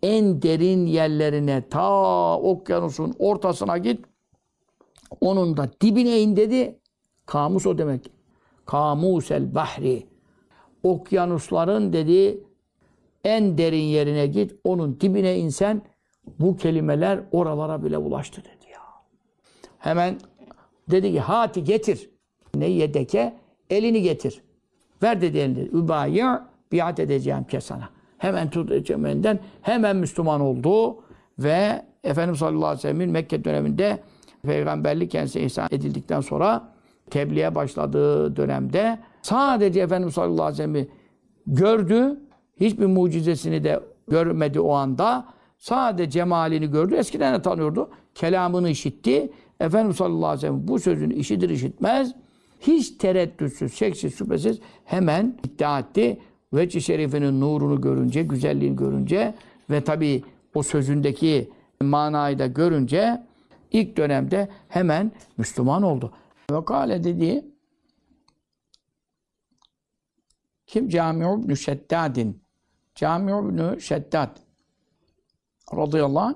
en derin yerlerine, ta okyanusun ortasına git. Onun da dibine in dedi. Kamus o demek. Kamusel bahri. Okyanusların dedi en derin yerine git. Onun dibine insen bu kelimeler oralara bile ulaştı dedi ya. Hemen dedi ki hati getir. Ne yedeke elini getir. Ver dedi elini. Übayi biat edeceğim ke sana hemen tut egemenden hemen Müslüman oldu ve Efendimiz sallallahu aleyhi ve sellem'in Mekke döneminde peygamberlik kendisine ihsan edildikten sonra tebliğe başladığı dönemde sadece Efendimiz sallallahu aleyhi ve sellem'i gördü. Hiçbir mucizesini de görmedi o anda. Sadece cemalini gördü. Eskiden de tanıyordu. Kelamını işitti. Efendimiz sallallahu aleyhi ve sellem bu sözün işidir işitmez hiç tereddütsüz, şeksiz, şüphesiz hemen iddia etti veci şerifinin nurunu görünce, güzelliğini görünce ve tabi o sözündeki manayı da görünce ilk dönemde hemen Müslüman oldu. Ve kale dediği kim? Camiu ibn Şeddad'in. Camiu ibn Şeddad radıyallahu anh.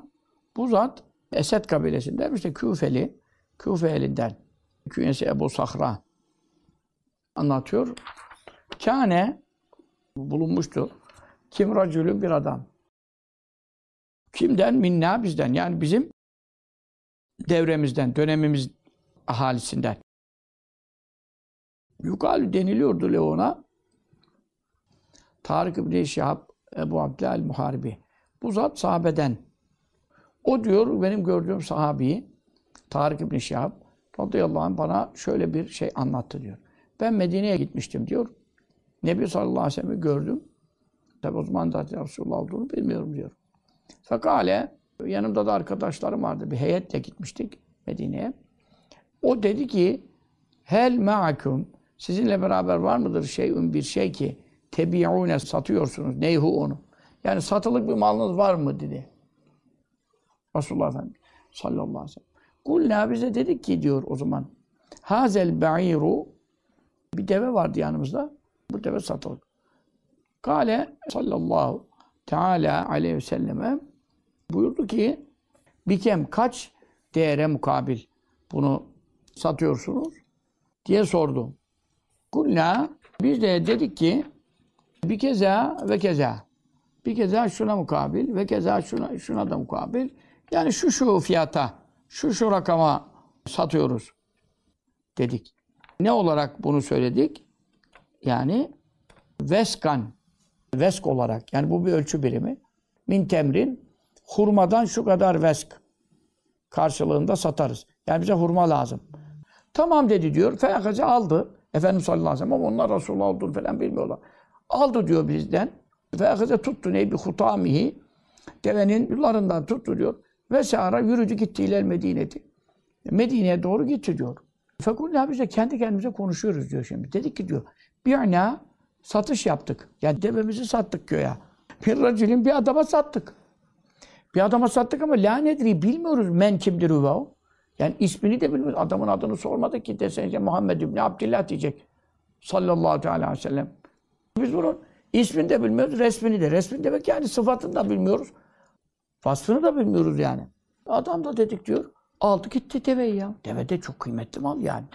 Bu zat Esed kabilesinden işte Küfeli, Küfe elinden. Künyesi Ebu Sahra anlatıyor. Kâne bulunmuştu. Kim racülün bir adam. Kimden? Minna bizden. Yani bizim devremizden, dönemimiz ahalisinden. Yukal deniliyordu Leon'a. Tarık İbni Şihab Ebu Abdel Muharibi. Bu zat sahabeden. O diyor benim gördüğüm sahabeyi Tarık İbni Şihab radıyallahu anh bana şöyle bir şey anlattı diyor. Ben Medine'ye gitmiştim diyor. Nebi sallallahu aleyhi ve sellem'i gördüm. Tabi o zaman zaten Resulullah olduğunu bilmiyorum diyorum. Fekale, yanımda da arkadaşlarım vardı. Bir heyetle gitmiştik Medine'ye. O dedi ki, hel ma'akum, sizinle beraber var mıdır şeyün bir şey ki tebi'une satıyorsunuz, neyhu onu. Yani satılık bir malınız var mı dedi. Resulullah Efendimiz sallallahu aleyhi ve sellem. Kulna bize dedik ki diyor o zaman. Hazel ba'iru bir deve vardı yanımızda mütevessat olur. Kale sallallahu teala aleyhi ve selleme buyurdu ki bikem kaç değere mukabil bunu satıyorsunuz diye sordu. Kulna biz de dedik ki bir keza ve keza. Bir keza şuna mukabil ve keza şuna, şuna da mukabil. Yani şu şu fiyata, şu şu rakama satıyoruz dedik. Ne olarak bunu söyledik? yani veskan, vesk olarak yani bu bir ölçü birimi. Min temrin, hurmadan şu kadar vesk karşılığında satarız. Yani bize hurma lazım. Tamam dedi diyor. Feyakaze aldı. Efendimiz sallallahu aleyhi ve sellem onlar Resulullah olduğunu falan bilmiyorlar. Aldı diyor bizden. Feyakaze tuttu ney bir hutamihi. Devenin yıllarından tuttu diyor. Ve sehara yürüdü gitti iler Medine'di. Medine'ye doğru gitti diyor. Fekulna bize kendi kendimize konuşuyoruz diyor şimdi. Dedik ki diyor bir Biyana satış yaptık. Yani devemizi sattık köye. Bir racülün bir adama sattık. Bir adama sattık ama la nedri bilmiyoruz men kimdir o. Yani ismini de bilmiyoruz. Adamın adını sormadık ki desenize Muhammed İbni Abdillah diyecek. Sallallahu aleyhi ve sellem. Biz bunun ismini de bilmiyoruz, resmini de. Resmini demek yani sıfatını da bilmiyoruz. Vasfını da bilmiyoruz yani. Adam da dedik diyor. Aldı gitti deveyi ya. Deve de çok kıymetli mal yani.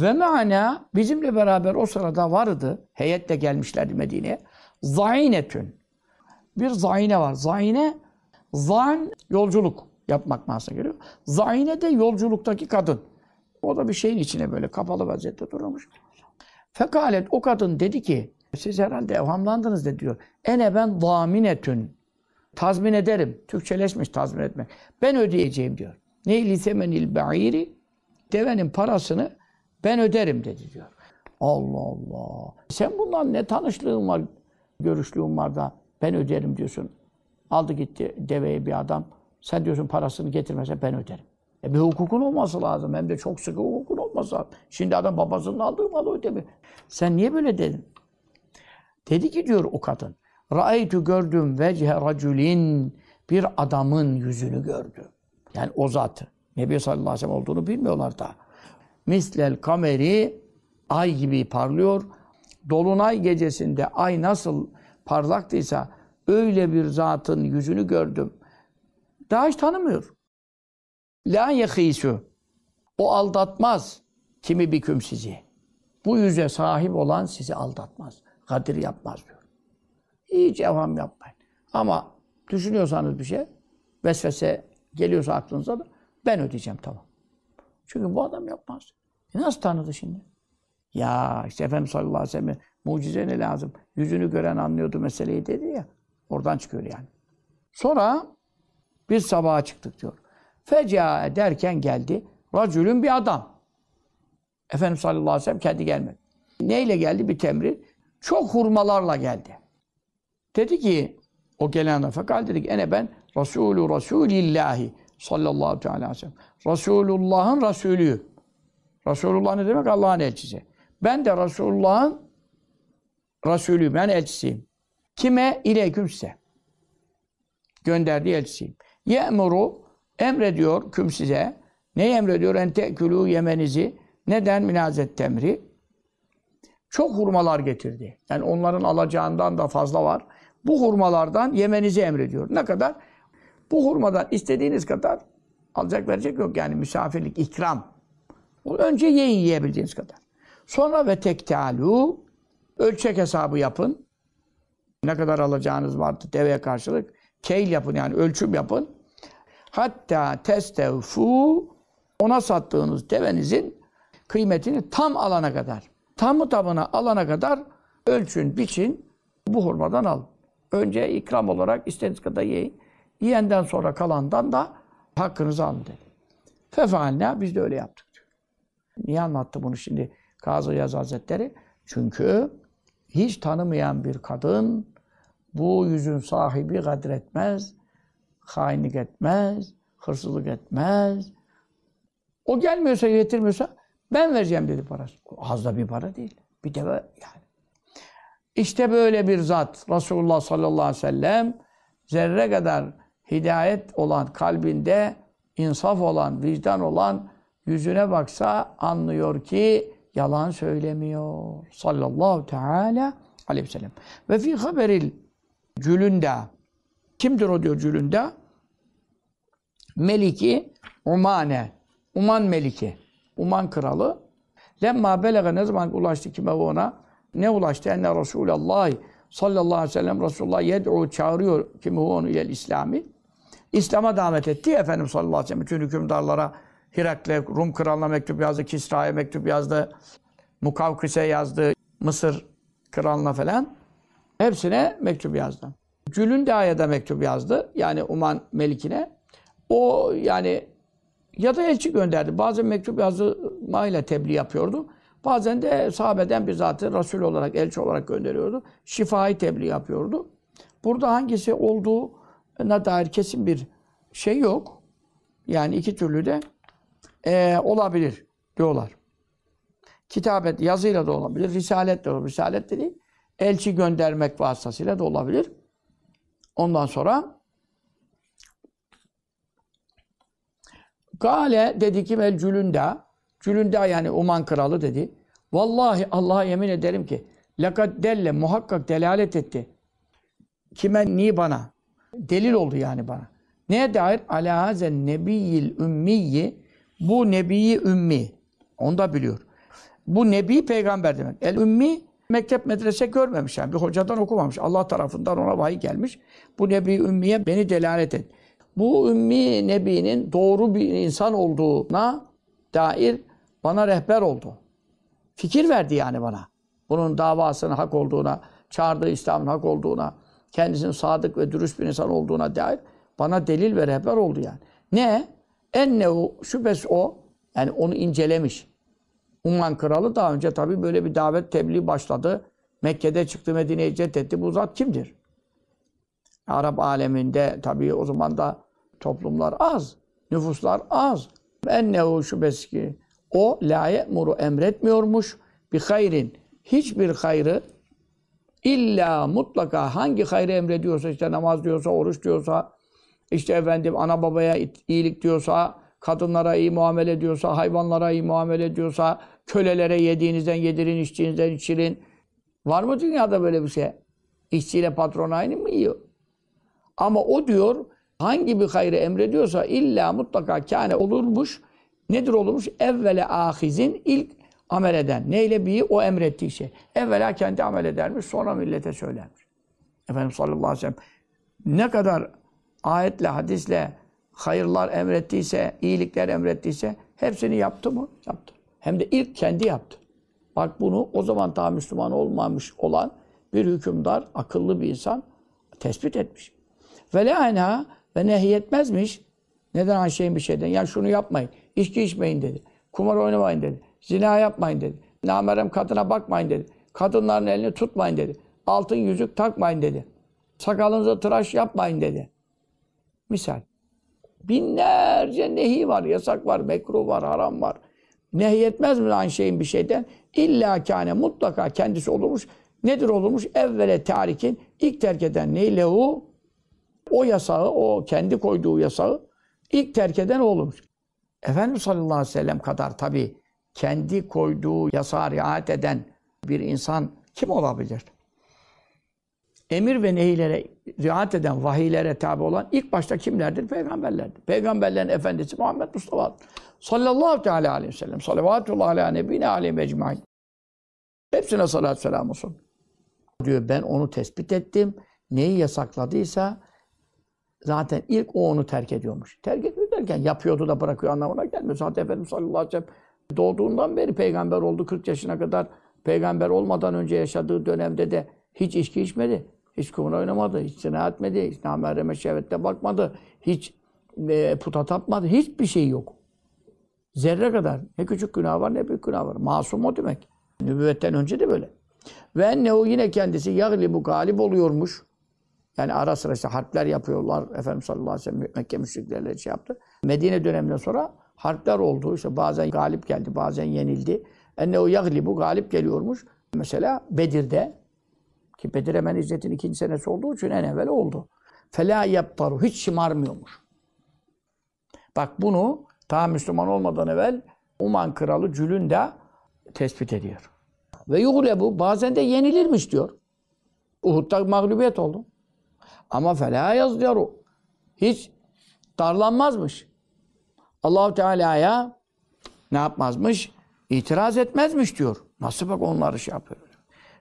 Ve meana bizimle beraber o sırada vardı. Heyetle gelmişlerdi Medine'ye. Zainetün. Bir zaine var. Zaine, zain yolculuk yapmak manasına geliyor. Zaine de yolculuktaki kadın. O da bir şeyin içine böyle kapalı vaziyette durmuş. Fekalet o kadın dedi ki, siz herhalde evhamlandınız dedi diyor. Ene ben zaminetün. Tazmin ederim. Türkçeleşmiş tazmin etmek. Ben ödeyeceğim diyor. Ne lisemenil ba'iri? Devenin parasını ben öderim dedi diyor. Allah Allah. Sen bundan ne tanışlığın var, görüşlüğün var da ben öderim diyorsun. Aldı gitti deveyi bir adam. Sen diyorsun parasını getirmese ben öderim. E bir hukukun olması lazım. Hem de çok sıkı hukukun olması lazım. Şimdi adam babasının aldığı malı ödemiyor. Sen niye böyle dedin? Dedi ki diyor o kadın. Ra'aytu gördüm vecihe raculin bir adamın yüzünü gördüm. Yani o zatı. Nebi sallallahu aleyhi ve sellem olduğunu bilmiyorlar da mislel kameri ay gibi parlıyor. Dolunay gecesinde ay nasıl parlaktıysa öyle bir zatın yüzünü gördüm. Daha hiç tanımıyor. La yehisu. O aldatmaz kimi biküm sizi. Bu yüze sahip olan sizi aldatmaz. Kadir yapmaz diyor. Hiç evham yapmayın. Ama düşünüyorsanız bir şey, vesvese geliyorsa aklınıza da ben ödeyeceğim tamam. Çünkü bu adam yapmaz. E nasıl tanıdı şimdi? Ya işte Efendimiz sallallahu aleyhi ve sellem mucize ne lazım? Yüzünü gören anlıyordu meseleyi dedi ya. Oradan çıkıyor yani. Sonra bir sabaha çıktık diyor. Feca derken geldi. Racülün bir adam. Efendimiz sallallahu aleyhi ve sellem kendi gelmedi. Neyle geldi? Bir temrir. Çok hurmalarla geldi. Dedi ki o gelen fekal dedi ki ene ben Resulü Resulillahi sallallahu aleyhi ve sellem. Resulullah'ın Resulüyüm. Resulullah ne demek? Allah'ın elçisi. Ben de Resulullah'ın Resulüyüm, yani elçisiyim. Kime? İleyküm size. Gönderdiği elçisiyim. Ye'muru emrediyor küm size. Ne emrediyor? En tekülü yemenizi. Neden? Münazet temri. Çok hurmalar getirdi. Yani onların alacağından da fazla var. Bu hurmalardan yemenizi emrediyor. Ne kadar? Bu hurmadan istediğiniz kadar alacak verecek yok. Yani misafirlik, ikram. Önce yiyin yiyebildiğiniz kadar. Sonra ve tektalu ölçek hesabı yapın. Ne kadar alacağınız vardı deveye karşılık. Keyl yapın yani ölçüm yapın. Hatta testevfu ona sattığınız devenizin kıymetini tam alana kadar. tam Tamı tabına alana kadar ölçün, biçin, bu hurmadan al. Önce ikram olarak istediğiniz kadar yiyin. Yiyenden sonra kalandan da hakkınızı alın dedi. Fefalna biz de öyle yaptık. Niye anlattı bunu şimdi Kazı Yaz Hazretleri? Çünkü hiç tanımayan bir kadın bu yüzün sahibi kadretmez, hainlik etmez, hırsızlık etmez. O gelmiyorsa, getirmiyorsa ben vereceğim dedi parası. Az da bir para değil. Bir de yani. İşte böyle bir zat Resulullah sallallahu aleyhi ve sellem zerre kadar hidayet olan kalbinde insaf olan, vicdan olan yüzüne baksa anlıyor ki yalan söylemiyor. Sallallahu teala aleyhi ve sellem. Ve fi haberil cülünda. Kimdir o diyor cülünde? Meliki Umane. Uman Meliki. Uman kralı. Lemma belege ne zaman ulaştı kime ona? Ne ulaştı? Enne Resulallah sallallahu aleyhi ve sellem Resulullah yed'u çağırıyor kimi onu ile İslami. İslam'a davet etti efendim sallallahu aleyhi ve sellem bütün hükümdarlara Hirakle Rum kralına mektup yazdı, Kisra'ya mektup yazdı, Mukavkis'e yazdı, Mısır kralına falan. Hepsine mektup yazdı. Gül'ün de da mektup yazdı. Yani Uman Melik'ine. O yani ya da elçi gönderdi. Bazen mektup yazmayla tebliğ yapıyordu. Bazen de sahabeden bir zatı Rasul olarak, elçi olarak gönderiyordu. Şifayı tebliğ yapıyordu. Burada hangisi olduğuna dair kesin bir şey yok. Yani iki türlü de e, olabilir diyorlar. Kitabet, yazıyla da olabilir, risalet de olabilir. Risalet dedi, elçi göndermek vasıtasıyla da olabilir. Ondan sonra Gale dedi ki vel cülünda, cülünda yani Uman kralı dedi. Vallahi Allah'a yemin ederim ki lakad delle muhakkak delalet etti. Kime ni bana? Delil oldu yani bana. Neye dair? Ala hazen nebiyyil ümmiyi bu nebiyi ümmi. Onu da biliyor. Bu nebi peygamber demek. El ümmi mektep medrese görmemiş yani. Bir hocadan okumamış. Allah tarafından ona vahiy gelmiş. Bu nebi ümmiye beni delalet et. Bu ümmi nebinin doğru bir insan olduğuna dair bana rehber oldu. Fikir verdi yani bana. Bunun davasının hak olduğuna, çağırdığı İslam'ın hak olduğuna, kendisinin sadık ve dürüst bir insan olduğuna dair bana delil ve rehber oldu yani. Ne? Ennehu şüphesi o yani onu incelemiş. Umman kralı daha önce tabi böyle bir davet tebliğ başladı. Mekke'de çıktı Medine'ye cet etti. Bu zat kimdir? Arap aleminde tabi o zaman da toplumlar az. Nüfuslar az. Ennehu şüphesi ki o la ye'muru emretmiyormuş bir hayrin. Hiçbir hayrı illa mutlaka hangi hayrı emrediyorsa işte namaz diyorsa, oruç diyorsa, işte efendim ana babaya iyilik diyorsa, kadınlara iyi muamele diyorsa, hayvanlara iyi muamele diyorsa, kölelere yediğinizden yedirin, içtiğinizden içirin. Var mı dünyada böyle bir şey? İşçiyle patron aynı mı yiyor? Ama o diyor hangi bir hayrı emrediyorsa illa mutlaka kâne olurmuş. Nedir olurmuş? Evvele ahizin ilk amel eden. Neyle bir o emrettiği şey. Evvela kendi amel edermiş sonra millete söylermiş. Efendim sallallahu aleyhi ve sellem ne kadar ayetle, hadisle hayırlar emrettiyse, iyilikler emrettiyse hepsini yaptı mı? Yaptı. Hem de ilk kendi yaptı. Bak bunu o zaman daha Müslüman olmamış olan bir hükümdar, akıllı bir insan tespit etmiş. Ve le'ana ve nehyetmezmiş. Neden an şeyin bir şeyden? Yani şunu yapmayın. İçki içmeyin dedi. Kumar oynamayın dedi. Zina yapmayın dedi. Namerem kadına bakmayın dedi. Kadınların elini tutmayın dedi. Altın yüzük takmayın dedi. Sakalınıza tıraş yapmayın dedi. Misal. Binlerce nehi var, yasak var, mekruh var, haram var. Nehyetmez mi lan şeyin bir şeyden? İlla kâne mutlaka kendisi olurmuş. Nedir olurmuş? Evvele tarikin ilk terk eden ne? Lehu o yasağı, o kendi koyduğu yasağı ilk terk eden olurmuş. Efendimiz sallallahu aleyhi ve sellem kadar tabii kendi koyduğu yasağa riayet eden bir insan kim olabilir? emir ve nehilere riayet eden, vahiylere tabi olan ilk başta kimlerdir? Peygamberlerdir. Peygamberlerin efendisi Muhammed Mustafa sallallahu teala aleyhi ve sellem salavatullah ala nebine aleyhi mecmain. Hepsine salat selam olsun. Diyor ben onu tespit ettim. Neyi yasakladıysa zaten ilk o onu terk ediyormuş. Terk ediyor derken yapıyordu da bırakıyor anlamına gelmiyor. Zaten Efendimiz sallallahu aleyhi ve sellem doğduğundan beri peygamber oldu. 40 yaşına kadar peygamber olmadan önce yaşadığı dönemde de hiç içki içmedi. Hiç kumar oynamadı, hiç zina etmedi, hiç namereme şehvette bakmadı, hiç e, puta tapmadı, hiçbir şey yok. Zerre kadar. Ne küçük günah var ne büyük günah var. Masum o demek. Nübüvvetten önce de böyle. Ve ne o yine kendisi yaglibu galip oluyormuş. Yani ara sıra işte harpler yapıyorlar. Efendimiz sallallahu aleyhi ve sellem Mekke müşriklerle şey yaptı. Medine döneminden sonra harpler oldu. İşte bazen galip geldi, bazen yenildi. Enne o yaglibu galip geliyormuş. Mesela Bedir'de ki Bedir hemen hicretin ikinci senesi olduğu için en evvel oldu. Fela yaptaru. Hiç şımarmıyormuş. Bak bunu daha Müslüman olmadan evvel Uman kralı Cül'ün de tespit ediyor. Ve bu bazen de yenilirmiş diyor. Uhud'da mağlubiyet oldu. Ama fela yazdiyaru. Hiç darlanmazmış. Allahu Teala'ya ne yapmazmış? İtiraz etmezmiş diyor. Nasıl bak onları şey yapıyor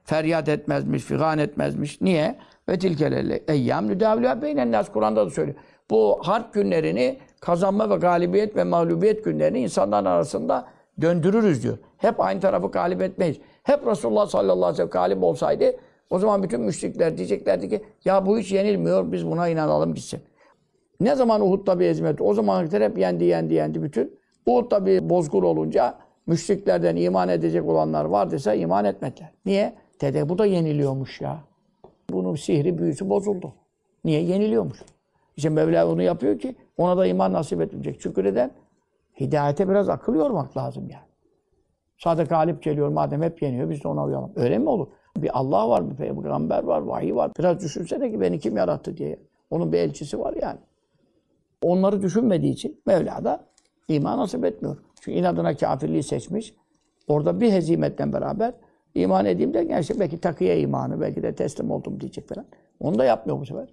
feryat etmezmiş, figan etmezmiş. Niye? Ve tilkelelle eyyam nüdavlüha beynen nas. Kur'an'da da söylüyor. Bu harp günlerini kazanma ve galibiyet ve mağlubiyet günlerini insanların arasında döndürürüz diyor. Hep aynı tarafı galip etmeyiz. Hep Resulullah sallallahu aleyhi ve sellem galip olsaydı o zaman bütün müşrikler diyeceklerdi ki ya bu hiç yenilmiyor biz buna inanalım gitsin. Ne zaman Uhud'da bir hizmet? O zaman hep yendi yendi yendi bütün. Uhud'da bir bozgul olunca müşriklerden iman edecek olanlar var dese iman etmediler. Niye? Dede bu da yeniliyormuş ya. Bunun sihri, büyüsü bozuldu. Niye? Yeniliyormuş. İşte Mevla onu yapıyor ki ona da iman nasip etmeyecek. Çünkü neden? Hidayete biraz akıl yormak lazım yani. sadık galip geliyor madem hep yeniyor biz de ona uyalım. Öyle mi olur? Bir Allah var, bir peygamber var, vahiy var. Biraz düşünsene ki beni kim yarattı diye. Onun bir elçisi var yani. Onları düşünmediği için Mevla da iman nasip etmiyor. Çünkü inadına kafirliği seçmiş. Orada bir hezimetle beraber İman edeyim derken işte belki takıya imanı, belki de teslim oldum diyecek falan. Onu da yapmıyor bu sefer.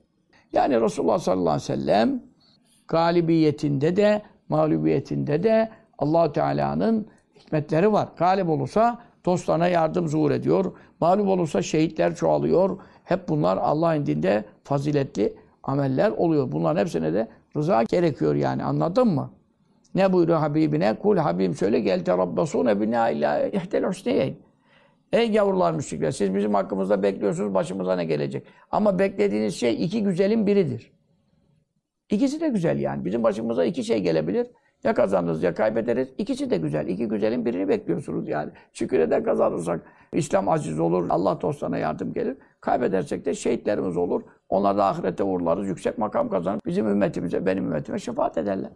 Yani Resulullah sallallahu aleyhi ve sellem galibiyetinde de, mağlubiyetinde de allah Teala'nın hikmetleri var. Galip olursa dostlarına yardım zuhur ediyor. Mağlup olursa şehitler çoğalıyor. Hep bunlar Allah'ın dinde faziletli ameller oluyor. Bunların hepsine de rıza gerekiyor yani anladın mı? Ne buyuruyor Habibine? Kul Habibim söyle gel terabbasune bina illa ihtel husneyeyn. Ey gavurlar müşrikler siz bizim hakkımızda bekliyorsunuz başımıza ne gelecek? Ama beklediğiniz şey iki güzelin biridir. İkisi de güzel yani. Bizim başımıza iki şey gelebilir. Ya kazanırız ya kaybederiz. İkisi de güzel. İki güzelin birini bekliyorsunuz yani. Şükür eder kazanırsak İslam aziz olur. Allah dostlarına yardım gelir. Kaybedersek de şehitlerimiz olur. Onlar da ahirette uğurlarız. Yüksek makam kazanır. bizim ümmetimize, benim ümmetime şefaat ederler.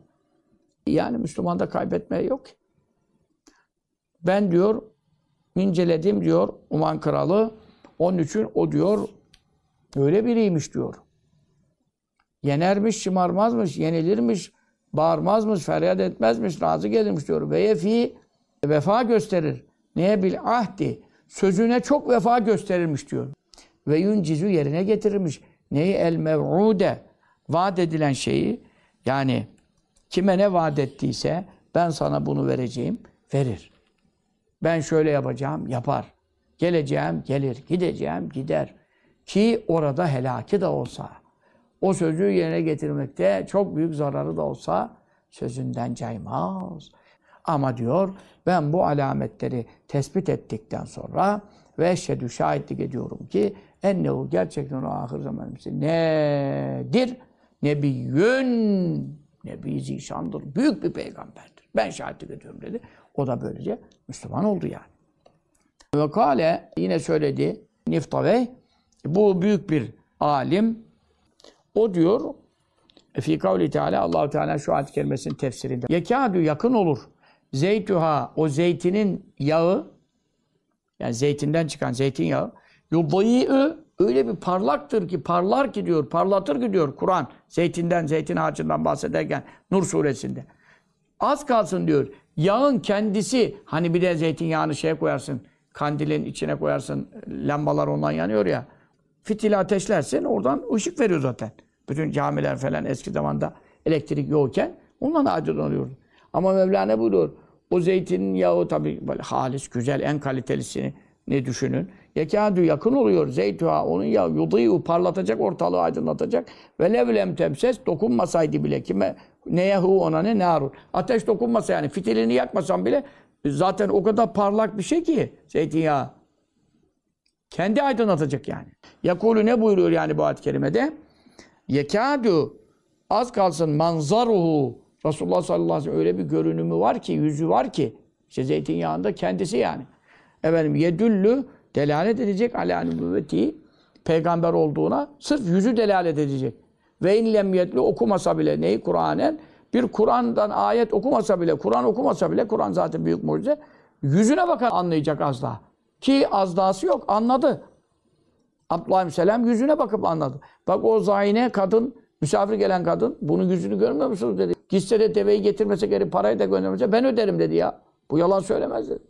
Yani Müslüman'da kaybetmeye yok ki. Ben diyor inceledim diyor Uman kralı. Onun için o diyor öyle biriymiş diyor. Yenermiş, şımarmazmış, yenilirmiş, bağırmazmış, feryat etmezmiş, razı gelirmiş diyor. Ve yefi vefa gösterir. Neye bil ahdi. Sözüne çok vefa gösterirmiş diyor. Ve yuncizü yerine getirirmiş. Neyi el mev'ude. Vaat edilen şeyi yani kime ne vaat ettiyse ben sana bunu vereceğim verir. Ben şöyle yapacağım, yapar. Geleceğim, gelir. Gideceğim, gider. Ki orada helaki de olsa, o sözü yerine getirmekte çok büyük zararı da olsa sözünden caymaz. Ama diyor, ben bu alametleri tespit ettikten sonra ve eşhedü şahitlik ediyorum ki ennehu gerçekten o ahir zaman elbisi nedir? Nebiyyün, Nebi Zişan'dır, büyük bir peygamberdir. Ben şahitlik ediyorum dedi. O da böylece Müslüman oldu yani. Ve kale yine söyledi Niftavey bu büyük bir alim. O diyor fi kavli teala Allahu Teala şu ayet kelimesinin tefsirinde. Yekâdü yakın olur. Zeytüha o zeytinin yağı yani zeytinden çıkan zeytin yağı. yudayi'ü öyle bir parlaktır ki parlar ki diyor parlatır ki diyor Kur'an zeytinden zeytin ağacından bahsederken Nur suresinde. Az kalsın diyor Yağın kendisi hani bir de zeytinyağını şeye koyarsın. Kandilin içine koyarsın. Lambalar ondan yanıyor ya. Fitili ateşlersin oradan ışık veriyor zaten. Bütün camiler falan eski zamanda elektrik yokken ondan aydınlanıyordu. Ama Mevlana buyuruyor. O zeytin yağı tabii halis, güzel, en kalitelisini ne düşünün. Yekâdü yakın oluyor. Zeytüha onun ya yudiyu parlatacak, ortalığı aydınlatacak. Ve levlem temses dokunmasaydı bile kime neye hu ona ne narun. Ateş dokunmasa yani fitilini yakmasan bile zaten o kadar parlak bir şey ki zeytinyağı. Kendi aydınlatacak yani. Yakulu ne buyuruyor yani bu ayet-i kerimede? Yekâdü az kalsın manzaruhu Resulullah sallallahu aleyhi ve sellem öyle bir görünümü var ki, yüzü var ki işte zeytinyağında kendisi yani. Efendim yedüllü delalet edecek ala nübüvveti peygamber olduğuna sırf yüzü delalet edecek. Ve in lemyetli okumasa bile neyi Kur'anen bir Kur'an'dan ayet okumasa bile, Kur'an okumasa bile Kur'an zaten büyük mucize. Yüzüne bakar anlayacak az daha. Ki az dahası yok anladı. Abdullah Selam yüzüne bakıp anladı. Bak o zayine kadın, misafir gelen kadın, bunun yüzünü görmüyor musunuz dedi. Gitse de deveyi getirmese geri parayı da göndermese ben öderim dedi ya. Bu yalan söylemez dedi.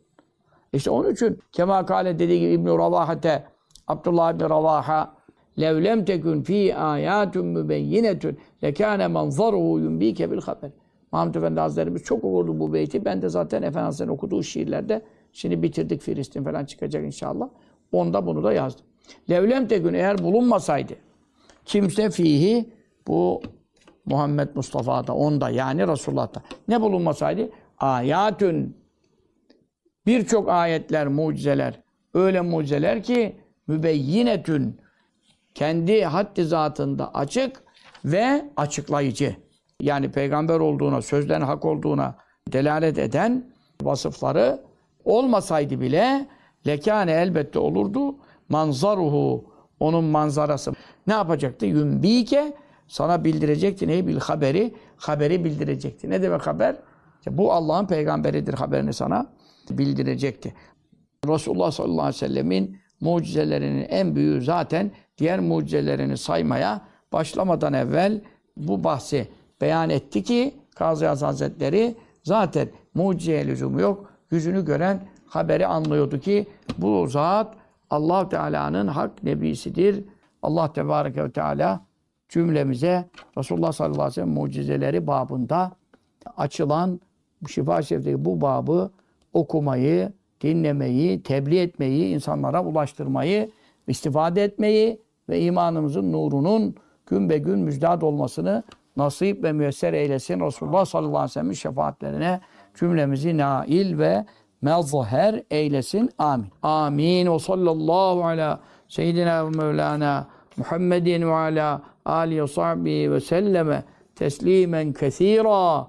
İşte onun için Kema Kale dediği gibi İbn-i Ravahate, Abdullah İbn-i Ravaha levlem tekün fi ayatun mübeyyinetun lekâne manzaruhu yumbike bil haber. Mahmut Efendi Hazretlerimiz çok okurdu bu beyti. Ben de zaten Efendimiz'in okuduğu şiirlerde şimdi bitirdik Filistin falan çıkacak inşallah. Onda bunu da yazdım. Levlem tekün eğer bulunmasaydı kimse fihi bu Muhammed Mustafa'da onda yani Resulullah'ta ne bulunmasaydı ayatun Birçok ayetler, mucizeler, öyle mucizeler ki mübeyyinetün kendi haddi zatında açık ve açıklayıcı. Yani peygamber olduğuna, sözden hak olduğuna delalet eden vasıfları olmasaydı bile lekane elbette olurdu. Manzaruhu onun manzarası. Ne yapacaktı? Yümbike sana bildirecekti. Neyi bil haberi? Haberi bildirecekti. Ne demek haber? bu Allah'ın peygamberidir haberini sana bildirecekti. Resulullah sallallahu aleyhi ve sellemin mucizelerinin en büyüğü zaten diğer mucizelerini saymaya başlamadan evvel bu bahsi beyan etti ki Kazı Hazretleri zaten mucizeye lüzumu yok. Yüzünü gören haberi anlıyordu ki bu zat Allah Teala'nın hak nebisidir. Allah Tebareke ve Teala cümlemize Resulullah sallallahu aleyhi ve sellem mucizeleri babında açılan Şifa Şerif'teki bu babı okumayı, dinlemeyi, tebliğ etmeyi, insanlara ulaştırmayı, istifade etmeyi ve imanımızın nurunun gün be gün müjdat olmasını nasip ve müyesser eylesin. Resulullah sallallahu aleyhi ve sellem'in şefaatlerine cümlemizi nail ve mezher eylesin. Amin. Amin. O sallallahu ala seyyidina ve mevlana Muhammedin ve ala alihi ve sahbihi ve selleme teslimen kesira.